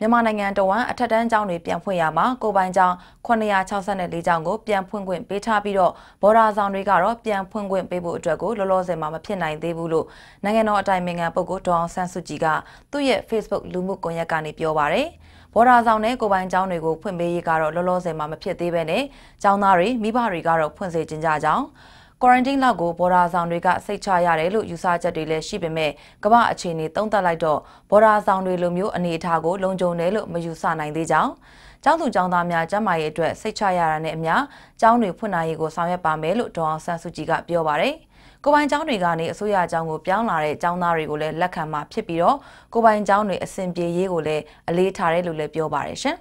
မြန်မာနိုင်ငံတော်ဝန်အထက်တန်းကျောင်းတွေပြန်ဖွင့်ရမှာကိုပိုင်ကျောင်း964ကျောင်းကိုပြန်ဖွင့်ခွင့်ပေးထားပြီးတော့ဘော်ဒါဆောင်တွေကတော့ပြန်ဖွင့်ခွင့်ပေးဖို့အတွက်ကိုလောလောဆယ်မှာမဖြစ်နိုင်သေးဘူးလို့နိုင်ငံတော်အတိုင်ပင်ခံပုဂ္ဂိုလ်ဒေါအောင်ဆန်းစုကြည်ကသူ့ရဲ့ Facebook လူမှုကွန်ရက်ကနေပြောပါရယ်ဘော်ဒါဆောင်နဲ့ကိုပိုင်ကျောင်းတွေကိုဖွင့်ပေးရေးကတော့လောလောဆယ်မှာမဖြစ်သေးပဲနဲ့ကျောင်းသားတွေမိဘတွေကတော့ဖွင့်စေချင်ကြကြောင်းကွာရန်တင်းလောက်ကိုဘော်ဒါဆောင်တွေကစိတ်ချရတယ်လို့ယူဆချက်တွေလည်းရှိပေမဲ့ကမ္ဘာအခြေအနေသုံးသပ်လိုက်တော့ဘော်ဒါဆောင်တွေလိုမျိုးအနေအထားကိုလုံခြုံတယ်လို့မယူဆနိုင်သေးကြောင်းကျောင်းသူကျောင်းသားများကျန်းမာရေးအတွက်စိတ်ချရတာနဲ့အမျှကျောင်းတွေဖွင့်နိုင်ရေးကိုဆောင်ရွက်ပါမယ်လို့ဒေါအောင်ဆန်းစုကြည်ကပြောပါရယ်ကိုပိုင်ကျောင်းတွေကနေအစိုးရကျောင်းကိုပြောင်းလာတဲ့ကျောင်းသားတွေကိုလည်းလက်ခံမှာဖြစ်ပြီးတော့ကိုပိုင်ကျောင်းတွေအဆင်ပြေရေးကိုလည်းအလေးထားတယ်လို့လည်းပြောပါရယ်ရှင်